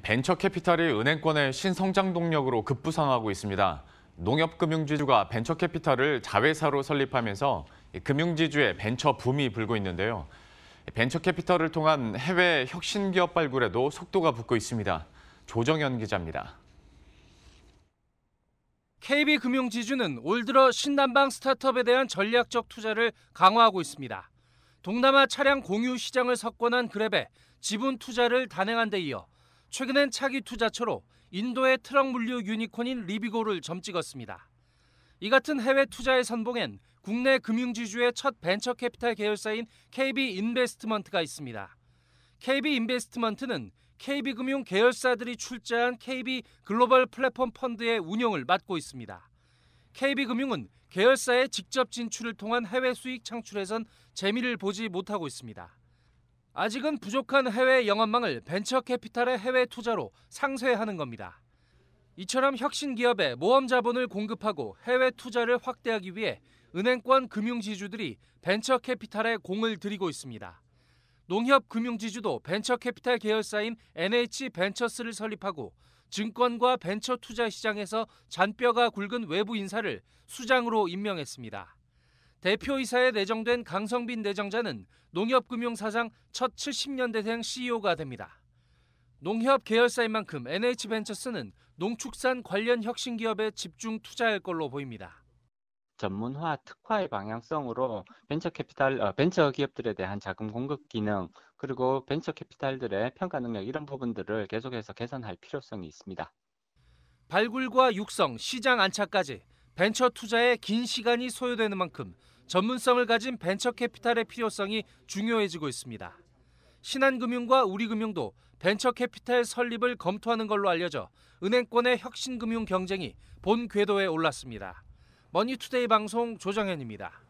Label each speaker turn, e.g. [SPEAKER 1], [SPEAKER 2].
[SPEAKER 1] 벤처 캐피탈이 은행권의 신성장 동력으로 급부상하고 있습니다. 농협금융지주가 벤처 캐피탈을 자회사로 설립하면서 금융지주의 벤처 붐이 불고 있는데요. 벤처 캐피탈을 통한 해외 혁신 기업 발굴에도 속도가 붙고 있습니다. 조정현 기자입니다.
[SPEAKER 2] KB금융지주는 올 들어 신남방 스타트업에 대한 전략적 투자를 강화하고 있습니다. 동남아 차량 공유 시장을 석권한 그랩에 지분 투자를 단행한 데 이어 최근엔 차기 투자처로 인도의 트럭 물류 유니콘인 리비고를 점찍었습니다. 이 같은 해외 투자의 선봉엔 국내 금융지주의 첫 벤처 캐피탈 계열사인 KB 인베스트먼트가 있습니다. KB 인베스트먼트는 KB금융 계열사들이 출자한 KB 글로벌 플랫폼 펀드의 운영을 맡고 있습니다. KB금융은 계열사의 직접 진출을 통한 해외 수익 창출에선 재미를 보지 못하고 있습니다. 아직은 부족한 해외 영업망을 벤처 캐피탈의 해외 투자로 상쇄하는 겁니다. 이처럼 혁신 기업에 모험 자본을 공급하고 해외 투자를 확대하기 위해 은행권 금융지주들이 벤처 캐피탈에 공을 들이고 있습니다. 농협 금융지주도 벤처 캐피탈 계열사인 NH 벤처스를 설립하고 증권과 벤처 투자 시장에서 잔뼈가 굵은 외부 인사를 수장으로 임명했습니다. 대표이사에 내정된 강성빈 내정자는 농협금융 사장첫 70년대생 CEO가 됩니다. 농협 계열사인 만큼 NH벤처스는 농축산 관련 혁신 기업에 집중 투자할 걸로 보입니다.
[SPEAKER 3] 전문화 특화의 방향성으로 벤처 캐피탈 어, 벤처 기업들에 대한 자금 공급 기능 그리고 벤처 캐피탈들의 평가 능력 이런 부분들을
[SPEAKER 2] 계속해서 개선할 필요성이 있습니다. 발굴과 육성, 시장 안착까지 벤처 투자에 긴 시간이 소요되는 만큼 전문성을 가진 벤처 캐피탈의 필요성이 중요해지고 있습니다. 신한금융과 우리금융도 벤처 캐피탈 설립을 검토하는 걸로 알려져 은행권의 혁신금융 경쟁이 본 궤도에 올랐습니다. 머니투데이 방송 조정현입니다.